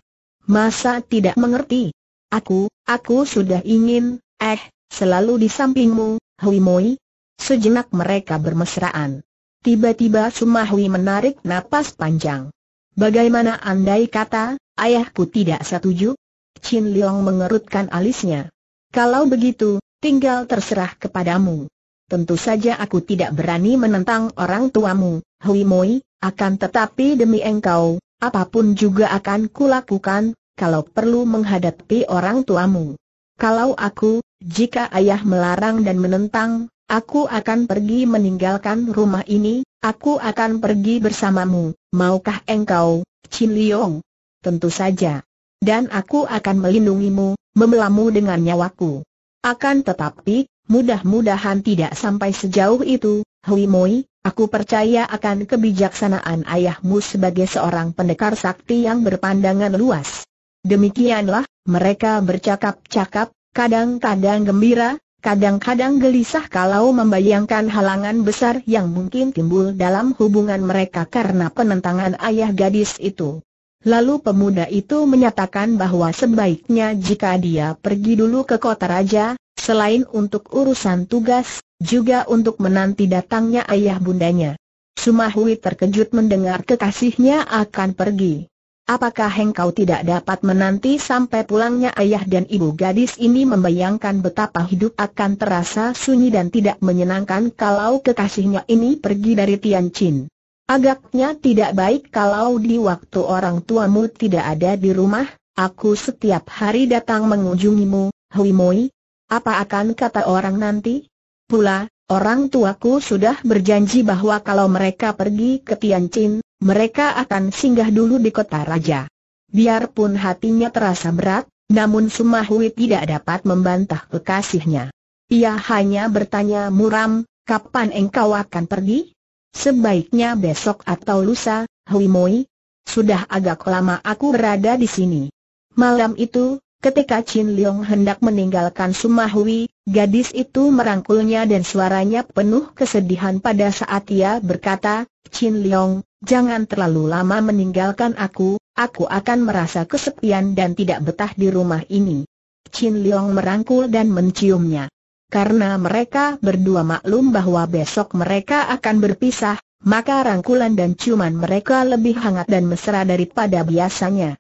Masa tidak mengerti? Aku, aku sudah ingin, eh, selalu di sampingmu, Hui Moi. Sejenak mereka bermesraan. Tiba-tiba Sumahui menarik napas panjang. Bagaimana andai kata, ayahku tidak setuju? Chin Leong mengerutkan alisnya. Kalau begitu, tinggal terserah kepadamu. Tentu saja aku tidak berani menentang orang tuamu, Hui Moi, akan tetapi demi engkau, apapun juga akan kulakukan, kalau perlu menghadapi orang tuamu. Kalau aku, jika ayah melarang dan menentang, aku akan pergi meninggalkan rumah ini, aku akan pergi bersamamu, maukah engkau, Chin Liong? Tentu saja. Dan aku akan melindungimu, membelamu dengan nyawaku. Akan tetapi, mudah-mudahan tidak sampai sejauh itu, Hui Moi, Aku percaya akan kebijaksanaan ayahmu sebagai seorang pendekar sakti yang berpandangan luas. Demikianlah, mereka bercakap-cakap, kadang-kadang gembira, kadang-kadang gelisah kalau membayangkan halangan besar yang mungkin timbul dalam hubungan mereka karena penentangan ayah gadis itu. Lalu pemuda itu menyatakan bahwa sebaiknya jika dia pergi dulu ke kota raja, selain untuk urusan tugas, juga untuk menanti datangnya ayah bundanya. Sumahui terkejut mendengar kekasihnya akan pergi. Apakah engkau tidak dapat menanti sampai pulangnya ayah dan ibu gadis ini membayangkan betapa hidup akan terasa sunyi dan tidak menyenangkan kalau kekasihnya ini pergi dari Tianjin? Agaknya tidak baik kalau di waktu orang tuamu tidak ada di rumah, aku setiap hari datang mengunjungimu, Hui Moi. Apa akan kata orang nanti? Pula, Orang tuaku sudah berjanji bahwa kalau mereka pergi ke Tianjin, mereka akan singgah dulu di kota raja. Biarpun hatinya terasa berat, namun Sumahui tidak dapat membantah kekasihnya. Ia hanya bertanya muram, kapan engkau akan pergi? Sebaiknya besok atau lusa, Hui Moi. Sudah agak lama aku berada di sini. Malam itu, ketika Chin Leong hendak meninggalkan Sumahui, Gadis itu merangkulnya dan suaranya penuh kesedihan pada saat ia berkata, Chin Leong, jangan terlalu lama meninggalkan aku, aku akan merasa kesepian dan tidak betah di rumah ini. Chin Leong merangkul dan menciumnya. Karena mereka berdua maklum bahwa besok mereka akan berpisah, maka rangkulan dan ciuman mereka lebih hangat dan mesra daripada biasanya.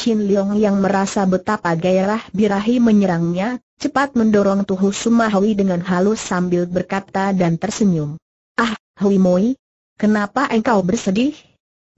Chin Leong yang merasa betapa gairah birahi menyerangnya, cepat mendorong tuhu Sumahui dengan halus sambil berkata dan tersenyum. Ah, Hui Moi, kenapa engkau bersedih?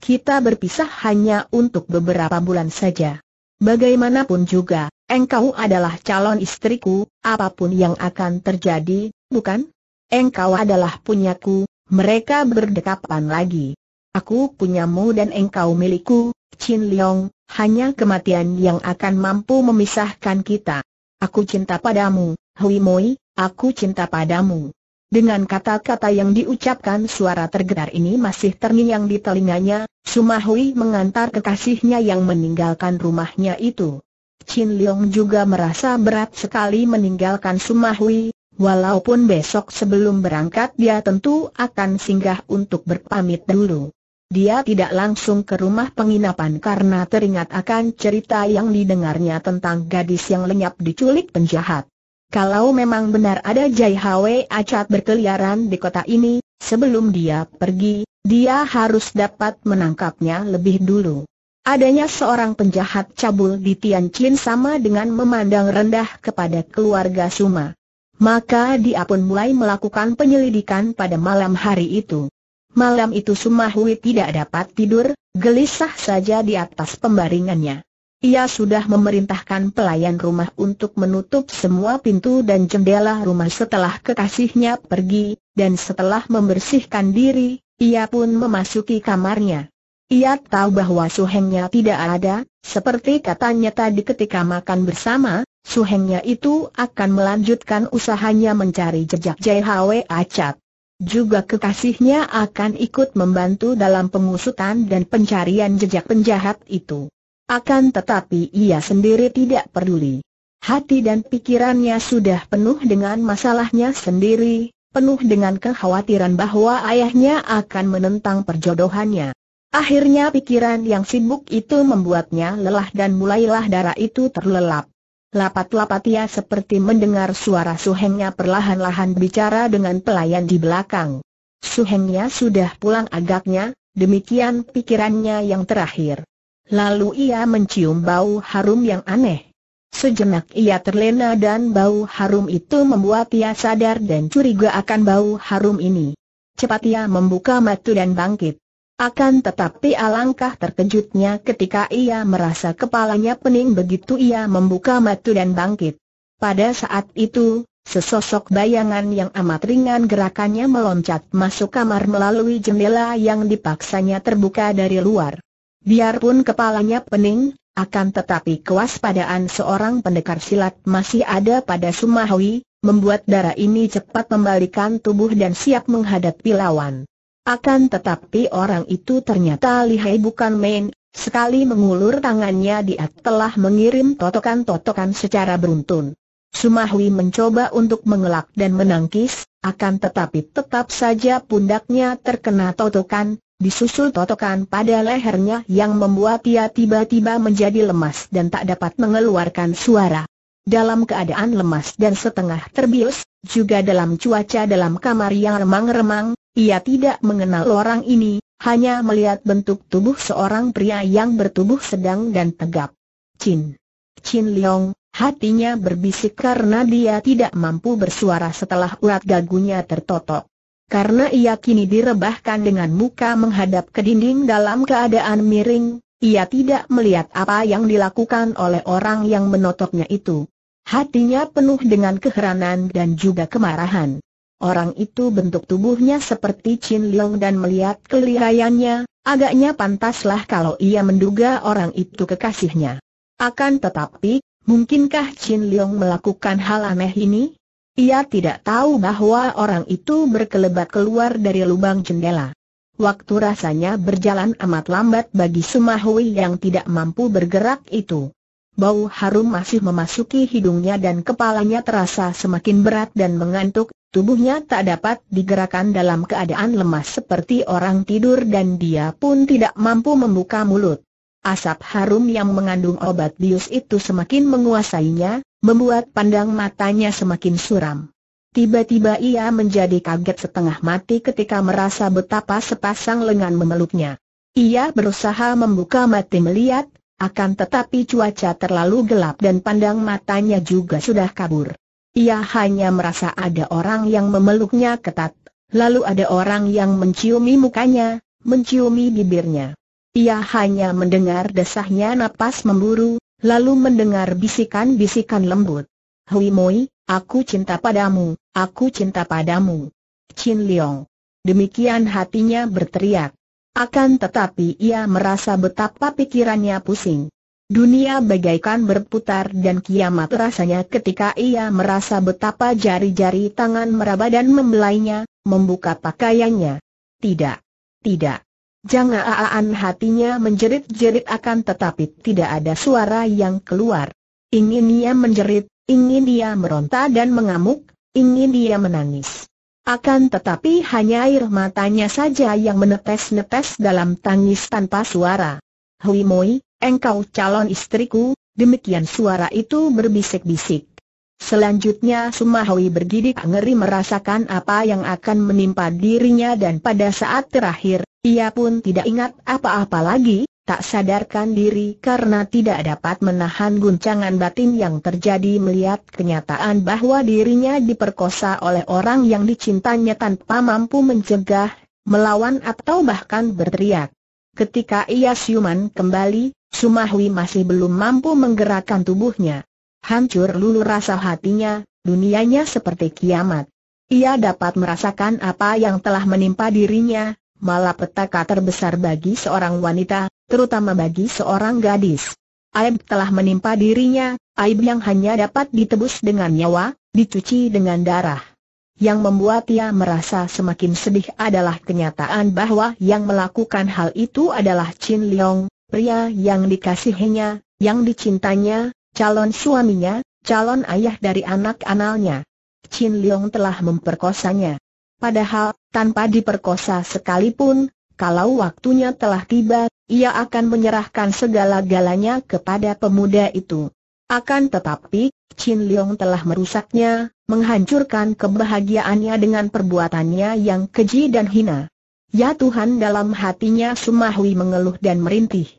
Kita berpisah hanya untuk beberapa bulan saja. Bagaimanapun juga, engkau adalah calon istriku, apapun yang akan terjadi, bukan? Engkau adalah punyaku, mereka berdekapan lagi. Aku punyamu dan engkau milikku, Chin Leong, hanya kematian yang akan mampu memisahkan kita. Aku cinta padamu, Hui Moi, aku cinta padamu. Dengan kata-kata yang diucapkan suara tergetar ini masih terngiang di telinganya, Sumahui mengantar kekasihnya yang meninggalkan rumahnya itu. Chin Leong juga merasa berat sekali meninggalkan Sumahui, walaupun besok sebelum berangkat dia tentu akan singgah untuk berpamit dulu. Dia tidak langsung ke rumah penginapan karena teringat akan cerita yang didengarnya tentang gadis yang lenyap diculik penjahat. Kalau memang benar ada Jai Hwe Acat berkeliaran di kota ini, sebelum dia pergi, dia harus dapat menangkapnya lebih dulu. Adanya seorang penjahat cabul di Tianjin sama dengan memandang rendah kepada keluarga Suma. Maka dia pun mulai melakukan penyelidikan pada malam hari itu. Malam itu Sumahui tidak dapat tidur, gelisah saja di atas pembaringannya. Ia sudah memerintahkan pelayan rumah untuk menutup semua pintu dan jendela rumah setelah kekasihnya pergi, dan setelah membersihkan diri, ia pun memasuki kamarnya. Ia tahu bahwa suhengnya tidak ada, seperti katanya tadi ketika makan bersama, suhengnya itu akan melanjutkan usahanya mencari jejak Jai Hwe Acat juga kekasihnya akan ikut membantu dalam pengusutan dan pencarian jejak penjahat itu. Akan tetapi ia sendiri tidak peduli. Hati dan pikirannya sudah penuh dengan masalahnya sendiri, penuh dengan kekhawatiran bahwa ayahnya akan menentang perjodohannya. Akhirnya pikiran yang sibuk itu membuatnya lelah dan mulailah darah itu terlelap. Lapat-lapat ia seperti mendengar suara suhengnya perlahan-lahan bicara dengan pelayan di belakang. Suhengnya sudah pulang agaknya, demikian pikirannya yang terakhir. Lalu ia mencium bau harum yang aneh. Sejenak ia terlena dan bau harum itu membuat ia sadar dan curiga akan bau harum ini. Cepat ia membuka mata dan bangkit. Akan tetapi alangkah terkejutnya ketika ia merasa kepalanya pening begitu ia membuka mata dan bangkit. Pada saat itu, sesosok bayangan yang amat ringan gerakannya meloncat masuk kamar melalui jendela yang dipaksanya terbuka dari luar. Biarpun kepalanya pening, akan tetapi kewaspadaan seorang pendekar silat masih ada pada Sumahwi, membuat darah ini cepat membalikan tubuh dan siap menghadapi lawan. Akan tetapi orang itu ternyata lihai bukan main, sekali mengulur tangannya dia telah mengirim totokan-totokan secara beruntun. Sumahwi mencoba untuk mengelak dan menangkis, akan tetapi tetap saja pundaknya terkena totokan, disusul totokan pada lehernya yang membuat ia tiba-tiba menjadi lemas dan tak dapat mengeluarkan suara. Dalam keadaan lemas dan setengah terbius, juga dalam cuaca dalam kamar yang remang-remang, ia tidak mengenal orang ini, hanya melihat bentuk tubuh seorang pria yang bertubuh sedang dan tegap. Chin. Chin Leong, hatinya berbisik karena dia tidak mampu bersuara setelah urat gagunya tertotok. Karena ia kini direbahkan dengan muka menghadap ke dinding dalam keadaan miring, ia tidak melihat apa yang dilakukan oleh orang yang menotoknya itu. Hatinya penuh dengan keheranan dan juga kemarahan. Orang itu bentuk tubuhnya seperti Chin Leong dan melihat kelirayannya, agaknya pantaslah kalau ia menduga orang itu kekasihnya. Akan tetapi, mungkinkah Chin Leong melakukan hal aneh ini? Ia tidak tahu bahwa orang itu berkelebat keluar dari lubang jendela. Waktu rasanya berjalan amat lambat bagi Sumahui yang tidak mampu bergerak itu. Bau harum masih memasuki hidungnya dan kepalanya terasa semakin berat dan mengantuk, Tubuhnya tak dapat digerakkan dalam keadaan lemas seperti orang tidur dan dia pun tidak mampu membuka mulut. Asap harum yang mengandung obat bius itu semakin menguasainya, membuat pandang matanya semakin suram. Tiba-tiba ia menjadi kaget setengah mati ketika merasa betapa sepasang lengan memeluknya. Ia berusaha membuka mati melihat, akan tetapi cuaca terlalu gelap dan pandang matanya juga sudah kabur. Ia hanya merasa ada orang yang memeluknya ketat, lalu ada orang yang menciumi mukanya, menciumi bibirnya. Ia hanya mendengar desahnya napas memburu, lalu mendengar bisikan-bisikan lembut. Hui Moi, aku cinta padamu, aku cinta padamu. Chin Leong. Demikian hatinya berteriak. Akan tetapi ia merasa betapa pikirannya pusing. Dunia bagaikan berputar dan kiamat rasanya ketika ia merasa betapa jari-jari tangan meraba dan membelainya, membuka pakaiannya. Tidak. Tidak. Jangan aan hatinya menjerit-jerit akan tetapi tidak ada suara yang keluar. Ingin ia menjerit, ingin ia meronta dan mengamuk, ingin ia menangis. Akan tetapi hanya air matanya saja yang menetes-netes dalam tangis tanpa suara. Hui Moi, engkau calon istriku, demikian suara itu berbisik-bisik. Selanjutnya Sumahwi bergidik ngeri merasakan apa yang akan menimpa dirinya dan pada saat terakhir, ia pun tidak ingat apa-apa lagi, tak sadarkan diri karena tidak dapat menahan guncangan batin yang terjadi melihat kenyataan bahwa dirinya diperkosa oleh orang yang dicintanya tanpa mampu mencegah, melawan atau bahkan berteriak. Ketika ia siuman kembali, Sumahui masih belum mampu menggerakkan tubuhnya. Hancur lulu rasa hatinya, dunianya seperti kiamat. Ia dapat merasakan apa yang telah menimpa dirinya, malah petaka terbesar bagi seorang wanita, terutama bagi seorang gadis. Aib telah menimpa dirinya, aib yang hanya dapat ditebus dengan nyawa, dicuci dengan darah. Yang membuat ia merasa semakin sedih adalah kenyataan bahwa yang melakukan hal itu adalah Chin Leong, pria yang dikasihinya, yang dicintanya, calon suaminya, calon ayah dari anak anaknya Chin Leong telah memperkosanya. Padahal, tanpa diperkosa sekalipun, kalau waktunya telah tiba, ia akan menyerahkan segala-galanya kepada pemuda itu. Akan tetapi, Chin Leong telah merusaknya, menghancurkan kebahagiaannya dengan perbuatannya yang keji dan hina. Ya Tuhan dalam hatinya Sumahui mengeluh dan merintih.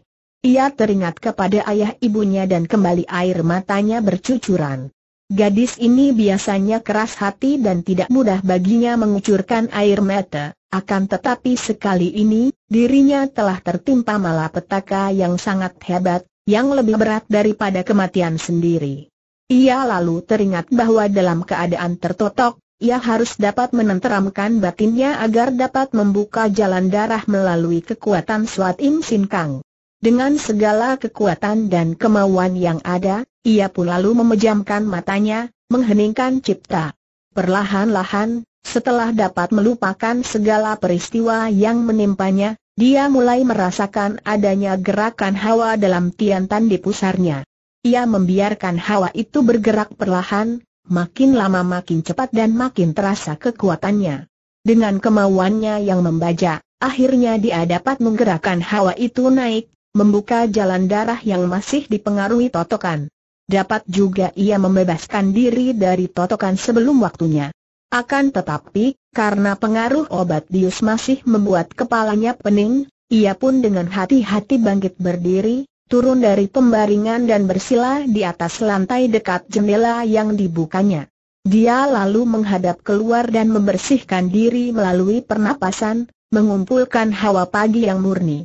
Ia teringat kepada ayah ibunya dan kembali air matanya bercucuran. Gadis ini biasanya keras hati dan tidak mudah baginya mengucurkan air mata, akan tetapi sekali ini, dirinya telah tertimpa malapetaka yang sangat hebat, yang lebih berat daripada kematian sendiri. Ia lalu teringat bahwa dalam keadaan tertotok, ia harus dapat menenteramkan batinnya agar dapat membuka jalan darah melalui kekuatan Suat Im Sin Kang. Dengan segala kekuatan dan kemauan yang ada, ia pun lalu memejamkan matanya, mengheningkan cipta. Perlahan-lahan, setelah dapat melupakan segala peristiwa yang menimpanya, dia mulai merasakan adanya gerakan hawa dalam tiantan di pusarnya. Ia membiarkan hawa itu bergerak perlahan, makin lama makin cepat dan makin terasa kekuatannya. Dengan kemauannya yang membaca, akhirnya dia dapat menggerakkan hawa itu naik, membuka jalan darah yang masih dipengaruhi totokan. Dapat juga ia membebaskan diri dari totokan sebelum waktunya. Akan tetapi, karena pengaruh obat dius masih membuat kepalanya pening, ia pun dengan hati-hati bangkit berdiri, turun dari pembaringan dan bersila di atas lantai dekat jendela yang dibukanya. Dia lalu menghadap keluar dan membersihkan diri melalui pernapasan, mengumpulkan hawa pagi yang murni.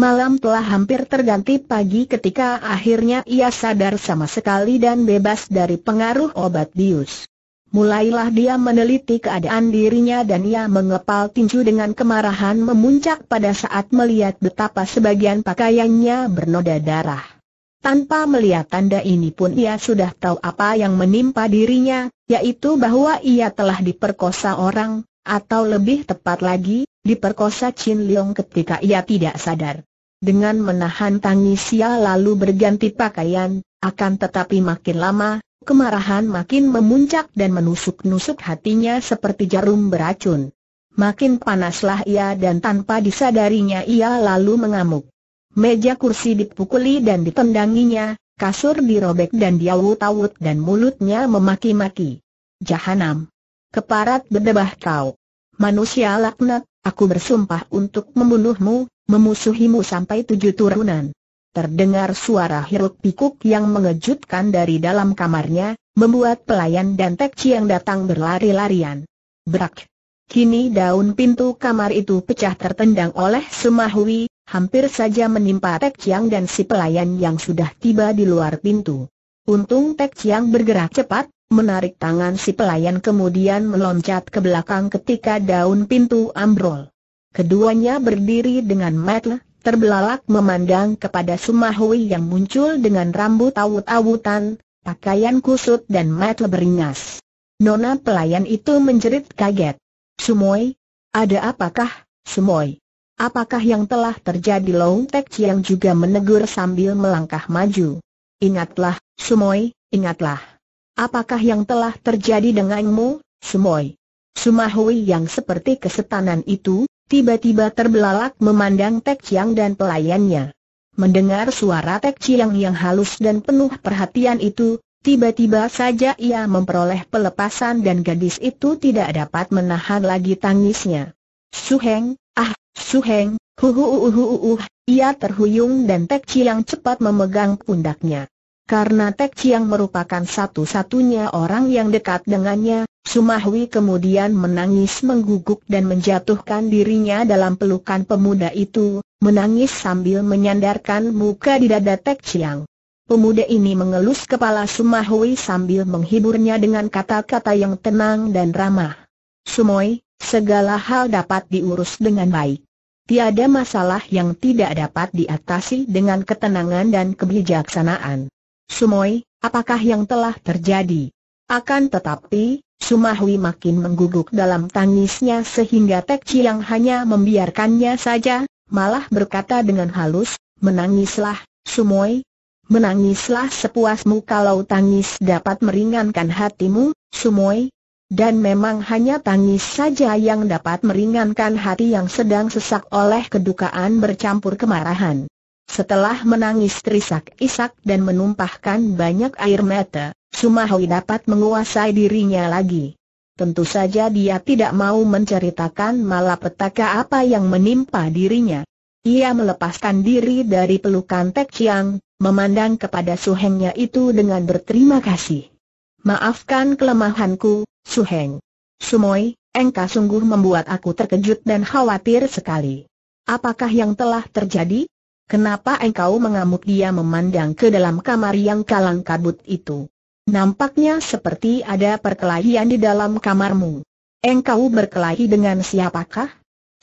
Malam telah hampir terganti pagi ketika akhirnya ia sadar sama sekali dan bebas dari pengaruh obat bius. Mulailah dia meneliti keadaan dirinya dan ia mengepal tinju dengan kemarahan memuncak pada saat melihat betapa sebagian pakaiannya bernoda darah. Tanpa melihat tanda ini pun ia sudah tahu apa yang menimpa dirinya, yaitu bahwa ia telah diperkosa orang, atau lebih tepat lagi, diperkosa Chin Leong ketika ia tidak sadar. Dengan menahan tangis ia lalu berganti pakaian, akan tetapi makin lama, kemarahan makin memuncak dan menusuk-nusuk hatinya seperti jarum beracun. Makin panaslah ia dan tanpa disadarinya ia lalu mengamuk. Meja kursi dipukuli dan ditendanginya, kasur dirobek dan diawut-awut dan mulutnya memaki-maki. Jahanam! Keparat berdebah kau! Manusia laknat, aku bersumpah untuk membunuhmu, memusuhimu sampai tujuh turunan. Terdengar suara hiruk pikuk yang mengejutkan dari dalam kamarnya, membuat pelayan dan tekci yang datang berlari-larian. Berak. Kini daun pintu kamar itu pecah tertendang oleh Sumahui, hampir saja menimpa Tek Chiang dan si pelayan yang sudah tiba di luar pintu. Untung Tek Chiang bergerak cepat, menarik tangan si pelayan kemudian meloncat ke belakang ketika daun pintu ambrol. Keduanya berdiri dengan metel, terbelalak memandang kepada Sumahui yang muncul dengan rambut awut-awutan, pakaian kusut dan metel beringas. Nona pelayan itu menjerit kaget. Sumoi, Ada apakah, Sumoi, Apakah yang telah terjadi Long Tek Chiang juga menegur sambil melangkah maju. Ingatlah, Sumoi, ingatlah. Apakah yang telah terjadi denganmu, Sumoi? Sumahui yang seperti kesetanan itu, tiba-tiba terbelalak memandang Tek Chiang dan pelayannya. Mendengar suara Tek Chiang yang halus dan penuh perhatian itu, tiba-tiba saja ia memperoleh pelepasan dan gadis itu tidak dapat menahan lagi tangisnya. Suheng, ah, Suheng, huhuhuhuhuhuh, ia terhuyung dan Tek Chiang cepat memegang pundaknya. Karena Tek Chiang merupakan satu-satunya orang yang dekat dengannya, Sumahwi kemudian menangis mengguguk dan menjatuhkan dirinya dalam pelukan pemuda itu, menangis sambil menyandarkan muka di dada Tek Chiang. Pemuda ini mengelus kepala Sumahwi sambil menghiburnya dengan kata-kata yang tenang dan ramah. Sumoi, segala hal dapat diurus dengan baik. Tiada masalah yang tidak dapat diatasi dengan ketenangan dan kebijaksanaan. Sumoi, apakah yang telah terjadi? Akan tetapi, Sumahwi makin mengguguk dalam tangisnya sehingga Tek Chiang hanya membiarkannya saja, malah berkata dengan halus, menangislah, Sumoy, Menangislah sepuasmu kalau tangis dapat meringankan hatimu, Sumoy, Dan memang hanya tangis saja yang dapat meringankan hati yang sedang sesak oleh kedukaan bercampur kemarahan. Setelah menangis terisak-isak dan menumpahkan banyak air mata, Sumahui dapat menguasai dirinya lagi. Tentu saja dia tidak mau menceritakan malapetaka apa yang menimpa dirinya. Ia melepaskan diri dari pelukan Tek Chiang, memandang kepada Su Hengnya itu dengan berterima kasih. Maafkan kelemahanku, Su suheng. Sumoy, engkau sungguh membuat aku terkejut dan khawatir sekali. Apakah yang telah terjadi? Kenapa engkau mengamuk dia memandang ke dalam kamar yang kalang kabut itu? Nampaknya seperti ada perkelahian di dalam kamarmu. Engkau berkelahi dengan siapakah?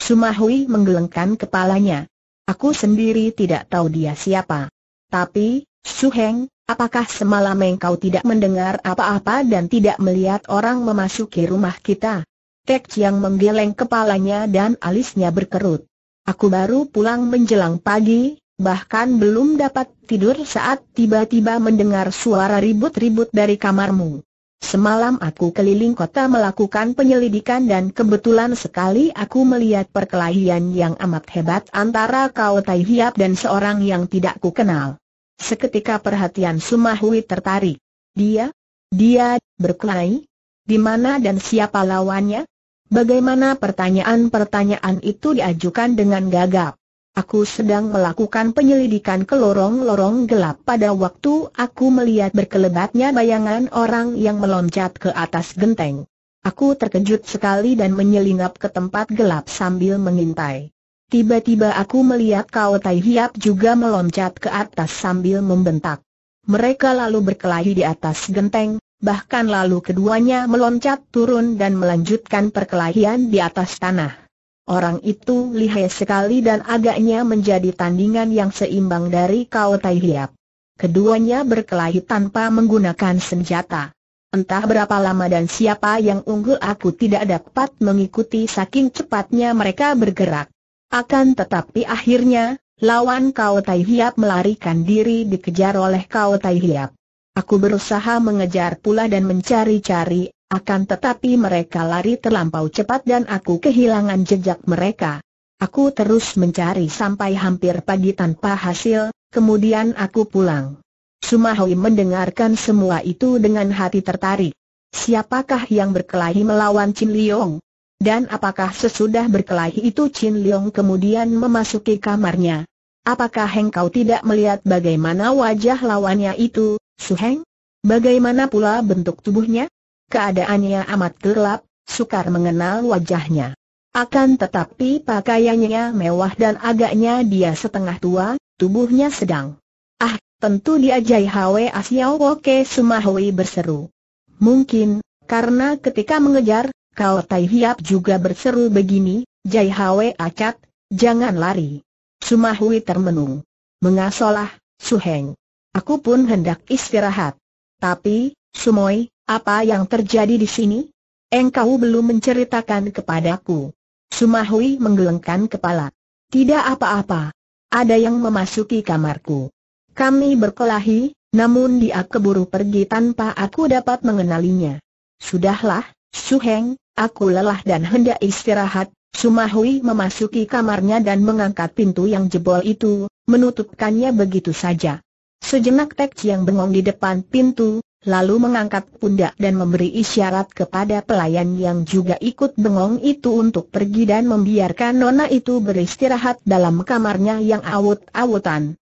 Sumahui menggelengkan kepalanya. Aku sendiri tidak tahu dia siapa. Tapi, Su Heng, apakah semalam engkau tidak mendengar apa-apa dan tidak melihat orang memasuki rumah kita? Tek Chiang menggeleng kepalanya dan alisnya berkerut. Aku baru pulang menjelang pagi, bahkan belum dapat tidur saat tiba-tiba mendengar suara ribut-ribut dari kamarmu. Semalam aku keliling kota melakukan penyelidikan dan kebetulan sekali aku melihat perkelahian yang amat hebat antara kau Tai Hiap dan seorang yang tidak ku kenal. Seketika perhatian Sumahui tertarik. Dia? Dia, berkelahi? Di mana dan siapa lawannya? Bagaimana pertanyaan-pertanyaan itu diajukan dengan gagap? Aku sedang melakukan penyelidikan ke lorong-lorong gelap pada waktu aku melihat berkelebatnya bayangan orang yang meloncat ke atas genteng. Aku terkejut sekali dan menyelinap ke tempat gelap sambil mengintai. Tiba-tiba aku melihat Kau Tai Hiap juga meloncat ke atas sambil membentak. Mereka lalu berkelahi di atas genteng, bahkan lalu keduanya meloncat turun dan melanjutkan perkelahian di atas tanah. Orang itu lihai sekali dan agaknya menjadi tandingan yang seimbang dari Kau Tai Hiap. Keduanya berkelahi tanpa menggunakan senjata. Entah berapa lama dan siapa yang unggul aku tidak dapat mengikuti saking cepatnya mereka bergerak. Akan tetapi akhirnya, lawan Kau Tai Hiap melarikan diri dikejar oleh Kau Tai Hiap. Aku berusaha mengejar pula dan mencari-cari, akan tetapi mereka lari terlampau cepat dan aku kehilangan jejak mereka. Aku terus mencari sampai hampir pagi tanpa hasil, kemudian aku pulang. Sumahui mendengarkan semua itu dengan hati tertarik. Siapakah yang berkelahi melawan Chin Leong? Dan apakah sesudah berkelahi itu Chin Leong kemudian memasuki kamarnya? Apakah Heng tidak melihat bagaimana wajah lawannya itu, Su Heng? Bagaimana pula bentuk tubuhnya? Keadaannya amat gelap, sukar mengenal wajahnya. Akan tetapi pakaiannya mewah dan agaknya dia setengah tua, tubuhnya sedang. Ah, tentu dia Jai Hwe Asiao Woke Sumahui berseru. Mungkin, karena ketika mengejar, Kau Tai Hiap juga berseru begini, Jai Hwe Acat, jangan lari. Sumahui termenung. Mengasolah, Suheng. Aku pun hendak istirahat. Tapi, Sumoi, apa yang terjadi di sini? Engkau belum menceritakan kepadaku. Sumahui menggelengkan kepala. Tidak apa-apa. Ada yang memasuki kamarku. Kami berkelahi, namun dia keburu pergi tanpa aku dapat mengenalinya. Sudahlah, Suheng, aku lelah dan hendak istirahat, Sumahui memasuki kamarnya dan mengangkat pintu yang jebol itu, menutupkannya begitu saja. Sejenak Tek Chiang bengong di depan pintu, lalu mengangkat pundak dan memberi isyarat kepada pelayan yang juga ikut bengong itu untuk pergi dan membiarkan Nona itu beristirahat dalam kamarnya yang awut-awutan.